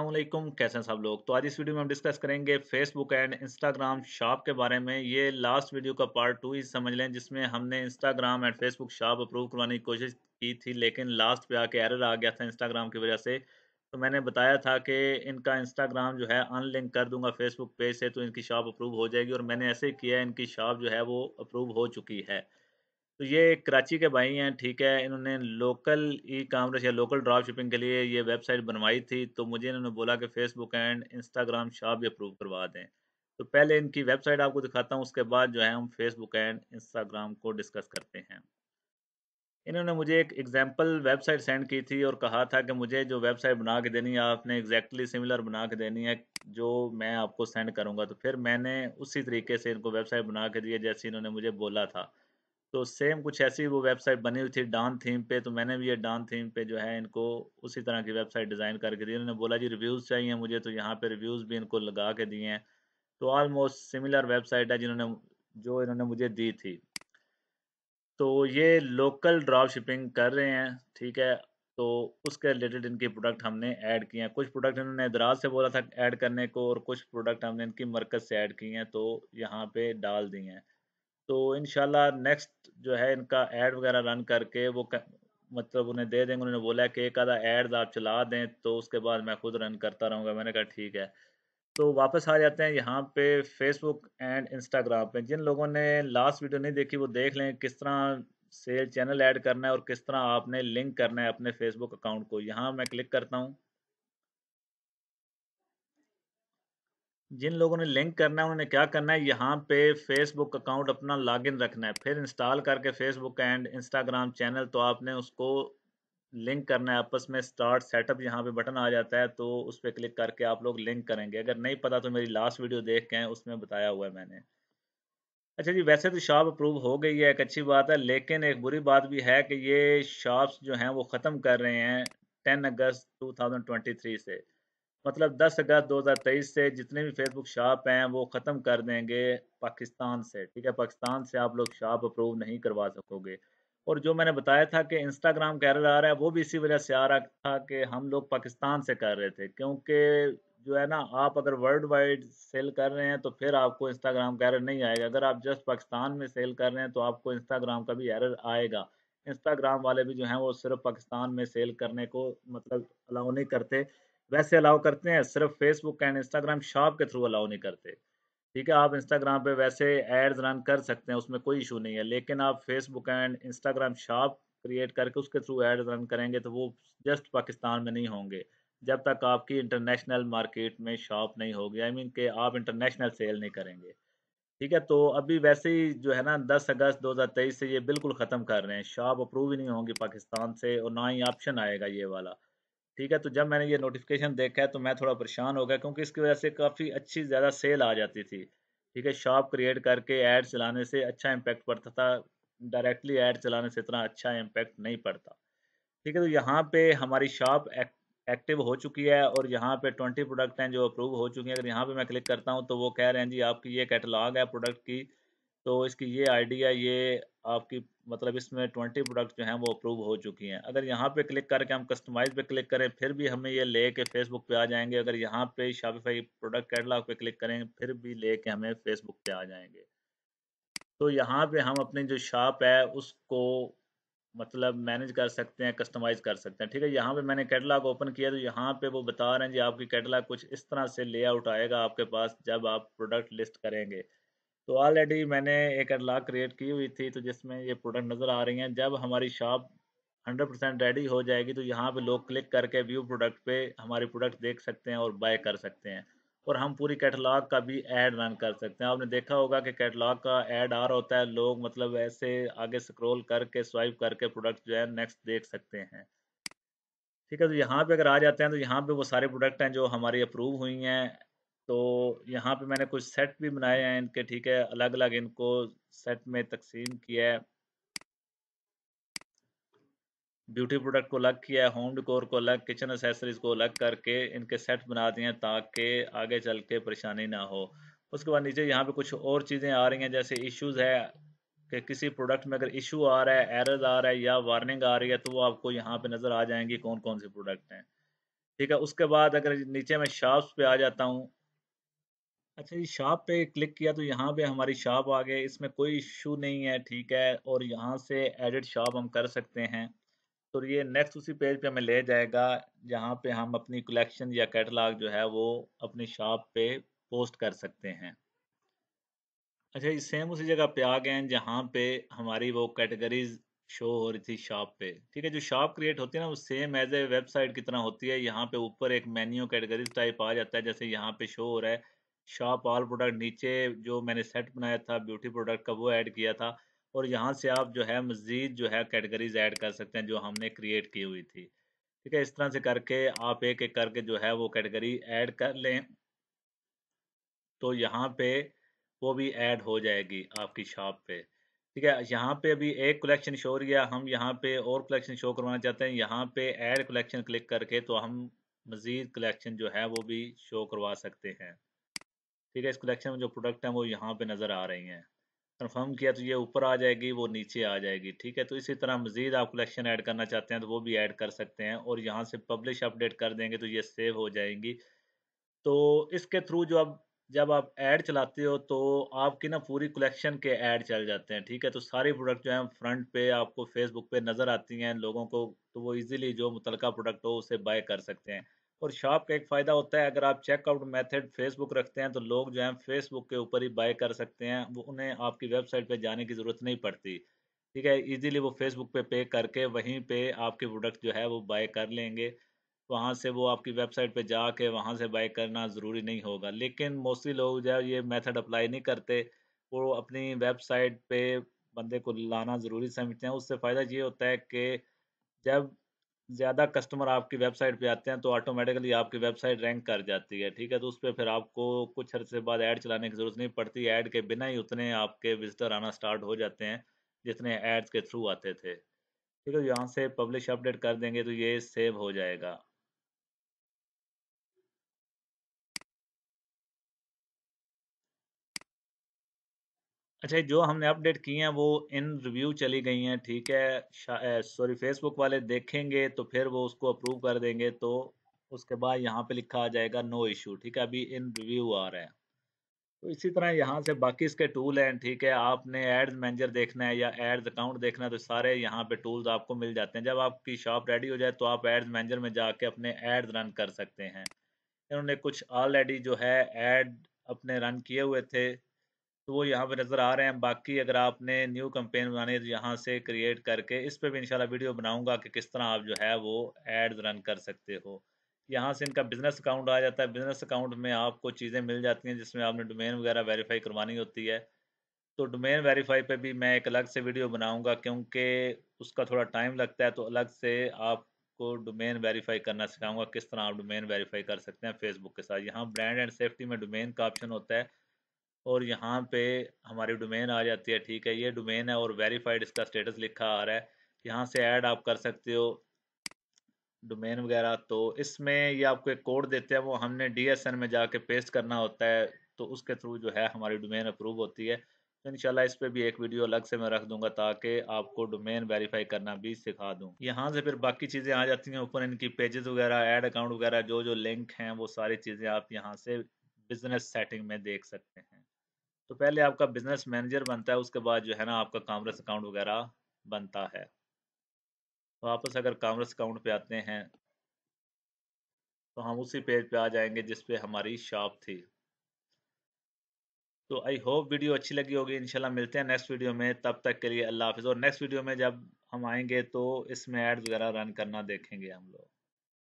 अल्लाम कैसे हैं सब लोग तो आज इस वीडियो में हम डिस्कस करेंगे फेसबुक एंड इंस्टाग्राम शॉप के बारे में ये लास्ट वीडियो का पार्ट टू ही समझ लें जिसमें हमने Instagram and Facebook shop approve करवाने की कोशिश की थी लेकिन लास्ट पे आके एरर आ गया था इंस्टाग्राम की वजह से तो मैंने बताया था कि इनका इंस्टाग्राम जो है अनलिंक कर दूंगा फेसबुक पेज से तो इनकी शॉप अप्रूव हो जाएगी और मैंने ऐसे किया इनकी शॉप जो है वो अप्रूव हो चुकी है तो ये कराची के भाई हैं ठीक है इन्होंने लोकल ई कामर्स या लोकल ड्रॉप शिपिंग के लिए ये वेबसाइट बनवाई थी तो मुझे इन्होंने बोला कि फेसबुक एंड इंस्टाग्राम शॉप भी अप्रूव करवा दें तो पहले इनकी वेबसाइट आपको दिखाता हूँ उसके बाद जो है हम फेसबुक एंड इंस्टाग्राम को डिस्कस करते हैं इन्होंने मुझे एक एग्जाम्पल वेबसाइट सेंड की थी और कहा था कि मुझे जो वेबसाइट बना के देनी है आपने एग्जैक्टली सिमिलर बना के देनी है जो मैं आपको सेंड करूँगा तो फिर मैंने उसी तरीके से इनको वेबसाइट बना के दिया जैसे इन्होंने मुझे बोला था तो सेम कुछ ऐसी वो वेबसाइट बनी हुई थी डान थीम पे तो मैंने भी ये डान थीम पे जो है इनको उसी तरह की वेबसाइट डिज़ाइन करके दी इन्होंने बोला जी रिव्यूज़ चाहिए मुझे तो यहाँ पे रिव्यूज़ भी इनको लगा के दिए हैं तो ऑलमोस्ट सिमिलर वेबसाइट है जिन्होंने जो इन्होंने मुझे दी थी तो ये लोकल ड्रॉप शिपिंग कर रहे हैं ठीक है तो उसके रिलेटेड इनके प्रोडक्ट हमने ऐड किए हैं कुछ प्रोडक्ट इन्होंने दराज से बोला था ऐड करने को और कुछ प्रोडक्ट हमने इनकी मरकज़ से ऐड किए हैं तो यहाँ पे डाल दिए हैं तो इन नेक्स्ट जो है इनका एड वगैरह रन करके वो कर, मतलब उन्हें दे देंगे उन्होंने बोला कि एक आधा एड आप चला दें तो उसके बाद मैं खुद रन करता रहूँगा मैंने कहा ठीक है तो वापस आ जाते हैं यहाँ पे फेसबुक एंड इंस्टाग्राम पे जिन लोगों ने लास्ट वीडियो नहीं देखी वो देख लें किस तरह सेल चैनल ऐड करना है और किस तरह आपने लिंक करना है अपने फेसबुक अकाउंट को यहाँ मैं क्लिक करता हूँ जिन लोगों ने लिंक करना है उन्होंने क्या करना है यहाँ पे फेसबुक अकाउंट अपना लॉगिन रखना है फिर इंस्टॉल करके फेसबुक एंड इंस्टाग्राम चैनल तो आपने उसको लिंक करना है आपस में स्टार्ट सेटअप यहाँ पे बटन आ जाता है तो उस पर क्लिक करके आप लोग लिंक करेंगे अगर नहीं पता तो मेरी लास्ट वीडियो देख के उसमें बताया हुआ है मैंने अच्छा जी वैसे तो शॉप अप्रूव हो गई है एक अच्छी बात है लेकिन एक बुरी बात भी है कि ये शॉप्स जो हैं वो ख़त्म कर रहे हैं 10 अगस्त 2023 से मतलब 10 अगस्त 2023 से जितने भी फेसबुक शॉप हैं वो ख़त्म कर देंगे पाकिस्तान से ठीक है पाकिस्तान से आप लोग शॉप अप्रूव नहीं करवा सकोगे और जो मैंने बताया था कि इंस्टाग्राम केरल आ रहा है वो भी इसी वजह से आ रहा था कि हम लोग पाकिस्तान से कर रहे थे क्योंकि जो है ना आप अगर वर्ल्ड वाइड सेल कर रहे हैं तो फिर आपको इंस्टाग्राम का एरर नहीं आएगा अगर आप जस्ट पाकिस्तान में सेल कर रहे हैं तो आपको इंस्टाग्राम का भी एरर आएगा इंस्टाग्राम वाले भी जो हैं वो सिर्फ पाकिस्तान में सेल करने को मतलब अलाउ नहीं करते वैसे अलाउ करते हैं सिर्फ फेसबुक एंड इंस्टाग्राम शॉप के थ्रू अलाउ नहीं करते ठीक है आप इंस्टाग्राम पे वैसे एड्स रन कर सकते हैं उसमें कोई इशू नहीं है लेकिन आप Facebook and Instagram shop create करके उसके थ्रू एड्स रन करेंगे तो वो जस्ट पाकिस्तान में नहीं होंगे जब तक आपकी इंटरनेशनल मार्केट में शॉप नहीं होगी आई I मीन mean के आप इंटरनेशनल सेल नहीं करेंगे ठीक है तो अभी वैसे ही जो है ना 10 अगस्त 2023 से ये बिल्कुल ख़त्म कर रहे हैं शॉप अप्रूव ही नहीं होंगी पाकिस्तान से और ना ही ऑप्शन आएगा ये वाला ठीक है तो जब मैंने ये नोटिफिकेशन देखा है तो मैं थोड़ा परेशान हो गया क्योंकि इसकी वजह से काफ़ी अच्छी ज़्यादा सेल आ जाती थी ठीक है शॉप क्रिएट करके ऐड चलाने से अच्छा इम्पैक्ट पड़ता था डायरेक्टली एड चलाने से इतना अच्छा इम्पैक्ट नहीं पड़ता ठीक है तो यहाँ पे हमारी शॉप एक, एक्टिव हो चुकी है और यहाँ पे ट्वेंटी प्रोडक्ट हैं जो अप्रूव हो चुकी हैं अगर यहाँ पे मैं क्लिक करता हूँ तो वो कह रहे हैं जी आपकी ये कैटलॉग है प्रोडक्ट की तो इसकी ये आइडिया ये आपकी मतलब इसमें ट्वेंटी प्रोडक्ट जो हैं वो अप्रूव हो चुकी हैं अगर यहाँ पे क्लिक करके हम कस्टमाइज पे क्लिक करें फिर भी हमें ये ले के फेसबुक पे आ जाएंगे अगर यहाँ पे शापिफाई प्रोडक्ट कैटलॉग पे क्लिक करें फिर भी ले के हमें फेसबुक पे आ जाएंगे तो यहाँ पे हम अपनी जो शॉप है उसको मतलब मैनेज कर सकते हैं कस्टमाइज कर सकते हैं ठीक है यहाँ पे मैंने कैटलाग ओपन किया तो यहाँ पे वो बता रहे हैं जी आपकी कैटलाग कुछ इस तरह से लेआउट आएगा आपके पास जब आप प्रोडक्ट लिस्ट करेंगे तो ऑलरेडी मैंने एक अडलाक क्रिएट की हुई थी तो जिसमें ये प्रोडक्ट नज़र आ रही हैं जब हमारी शॉप 100 परसेंट रेडी हो जाएगी तो यहाँ पे लोग क्लिक करके व्यू प्रोडक्ट पे हमारे प्रोडक्ट देख सकते हैं और बाय कर सकते हैं और हम पूरी कैटलाग का भी ऐड रन कर सकते हैं आपने देखा होगा कि कैटलाग का ऐड आ रहा होता है लोग मतलब ऐसे आगे स्क्रोल करके स्वाइप करके प्रोडक्ट जो है नेक्स्ट देख सकते हैं ठीक है तो यहाँ पे अगर आ जाते हैं तो यहाँ पे वो सारे प्रोडक्ट हैं जो हमारी अप्रूव हुई हैं तो यहाँ पे मैंने कुछ सेट भी बनाए हैं इनके ठीक है अलग अलग इनको सेट में तकसीम किया है ब्यूटी प्रोडक्ट को अलग किया है होम डिकोर को अलग किचन एसेसरीज को अलग करके इनके सेट बना दिए हैं ताकि आगे चल के परेशानी ना हो उसके बाद नीचे यहाँ पे कुछ और चीज़ें आ रही हैं जैसे इश्यूज है कि किसी प्रोडक्ट में अगर इशू आ रहा है एरर आ रहा है या वार्निंग आ रही है तो वो आपको यहाँ पे नज़र आ जाएंगी कौन कौन से प्रोडक्ट हैं ठीक है उसके बाद अगर नीचे मैं शॉप्स पे आ जाता हूँ अच्छा ये शॉप पे क्लिक किया तो यहाँ पे हमारी शॉप आ गई इसमें कोई इशू नहीं है ठीक है और यहाँ से एडिट शॉप हम कर सकते हैं तो ये नेक्स्ट उसी पेज पे हमें ले जाएगा जहाँ पे हम अपनी कलेक्शन या कैटलाग जो है वो अपनी शॉप पे पोस्ट कर सकते हैं अच्छा ये सेम उसी जगह पे आ गए हैं जहाँ पे हमारी वो कैटेगरीज शो हो रही थी शॉप पे ठीक है जो शॉप क्रिएट होती है ना वो सेम एज ए वेबसाइट की तरह होती है यहाँ पे ऊपर एक मेन्यू कैटेगरीज टाइप आ जाता है जैसे यहाँ पे शो हो रहा है शॉप ऑल प्रोडक्ट नीचे जो मैंने सेट बनाया था ब्यूटी प्रोडक्ट का वो ऐड किया था और यहाँ से आप जो है मज़ीद जो है कैटेगरीज ऐड कर सकते हैं जो हमने क्रिएट की हुई थी ठीक है इस तरह से करके आप एक एक करके जो है वो कैटेगरी ऐड कर लें तो यहाँ पे वो भी ऐड हो जाएगी आपकी शॉप पे ठीक है यहाँ पे अभी एक कलेक्शन शो रही है हम यहाँ पे और कलेक्शन शो करवाना चाहते हैं यहाँ पे ऐड कलेक्शन क्लिक करके तो हम मज़ीद कलेक्शन जो है वो भी शो करवा सकते हैं ठीक है इस कलेक्शन में जो प्रोडक्ट हैं वो यहाँ पे नज़र आ रही हैं कन्फर्म किया तो ये ऊपर आ जाएगी वो नीचे आ जाएगी ठीक है तो इसी तरह मज़ीद आप कलेक्शन ऐड करना चाहते हैं तो वो भी ऐड कर सकते हैं और यहाँ से पब्लिश अपडेट कर देंगे तो ये सेव हो जाएंगी तो इसके थ्रू जो आप जब आप ऐड चलाते हो तो आपकी ना पूरी कलेक्शन के ऐड चल जाते हैं ठीक है तो सारे प्रोडक्ट जो हैं फ्रंट पे आपको फेसबुक पे नज़र आती हैं लोगों को तो वो इजीली जो मुतलका प्रोडक्ट हो उसे बाय कर सकते हैं और शॉप का एक फ़ायदा होता है अगर आप चेकआउट मेथड फेसबुक रखते हैं तो लोग जो हैं फेसबुक के ऊपर ही बाय कर सकते हैं वो उन्हें आपकी वेबसाइट पे जाने की ज़रूरत नहीं पड़ती ठीक है इजीली वो फेसबुक पे पे करके वहीं पे आपके प्रोडक्ट जो है वो बाय कर लेंगे वहाँ से वो आपकी वेबसाइट पे जाके वहाँ से बाय करना ज़रूरी नहीं होगा लेकिन मोस्टली लोग जो है ये मेथड अप्लाई नहीं करते वो अपनी वेबसाइट पे बंदे को लाना ज़रूरी समझते हैं उससे फ़ायदा ये होता है कि जब ज़्यादा कस्टमर आपकी वेबसाइट पे आते हैं तो ऑटोमेटिकली आपकी वेबसाइट रैंक कर जाती है ठीक है तो उस पर फिर आपको कुछ अरसे बाद ऐड चलाने की ज़रूरत नहीं पड़ती ऐड के बिना ही उतने आपके विजिटर आना स्टार्ट हो जाते हैं जितने एड्स के थ्रू आते थे ठीक है तो यहाँ से पब्लिश अपडेट कर देंगे तो ये सेव हो जाएगा अच्छा जो हमने अपडेट किए हैं वो इन रिव्यू चली गई हैं ठीक है सॉरी फेसबुक वाले देखेंगे तो फिर वो उसको अप्रूव कर देंगे तो उसके बाद यहाँ पे लिखा आ जाएगा नो इशू ठीक है अभी इन रिव्यू आ रहा है तो इसी तरह यहाँ से बाकी इसके टूल हैं ठीक है आपने एड्स मैनेजर देखना है या एड्स अकाउंट देखना है तो सारे यहाँ पे टूल्स आपको मिल जाते हैं जब आपकी शॉप रेडी हो जाए तो आप एड्स मैनेजर में जाके अपने एड्स रन कर सकते हैं इन्होंने कुछ ऑलरेडी जो है एड अपने रन किए हुए थे तो वो यहाँ पे नज़र आ रहे हैं बाकी अगर आपने न्यू कंपेन बनाने यहाँ से क्रिएट करके इस पर भी इंशाल्लाह वीडियो बनाऊंगा कि किस तरह आप जो है वो एड्स रन कर सकते हो यहाँ से इनका बिज़नेस अकाउंट आ जाता है बिज़नेस अकाउंट में आपको चीज़ें मिल जाती हैं जिसमें आपने डोमेन वगैरह वेरीफाई करवानी होती है तो डोमेन वेरीफाई पर भी मैं एक अलग से वीडियो बनाऊँगा क्योंकि उसका थोड़ा टाइम लगता है तो अलग से आपको डोमेन वेरीफाई करना सिखाऊंगा किस तरह आप डोमेन वेरीफाई कर सकते हैं फेसबुक के साथ यहाँ ब्रांड एंड सेफ्टी में डोमेन का ऑप्शन होता है और यहाँ पे हमारी डोमेन आ जाती है ठीक है ये डोमेन है और वेरीफाइड इसका स्टेटस लिखा आ रहा है यहाँ से ऐड आप कर सकते हो डोमेन वगैरह तो इसमें ये आपको एक कोड देते हैं वो हमने डी एस एन में जाके पेस्ट करना होता है तो उसके थ्रू जो है हमारी डोमेन अप्रूव होती है तो इनशाला इस पर भी एक वीडियो अलग से मैं रख दूंगा ताकि आपको डोमेन वेरीफाई करना भी सिखा दूँ यहाँ से फिर बाकी चीज़ें आ जाती हैं ऊपर इनकी पेजेस वगैरह एड अकाउंट वगैरह जो जो लिंक हैं वो सारी चीज़ें आप यहाँ से बिजनेस सेटिंग में देख सकते हैं तो पहले आपका बिजनेस मैनेजर बनता है उसके बाद जो है ना आपका कामर्स अकाउंट वगैरह बनता है वापस अगर कामर्स अकाउंट पे आते हैं तो हम उसी पेज पे आ जाएंगे जिस पे हमारी शॉप थी तो आई होप वीडियो अच्छी लगी होगी इनशाला मिलते हैं नेक्स्ट वीडियो में तब तक के लिए अल्लाह हाफिज़ और नेक्स्ट वीडियो में जब हम आएंगे तो इसमें एड्स वगैरह रन करना देखेंगे हम लोग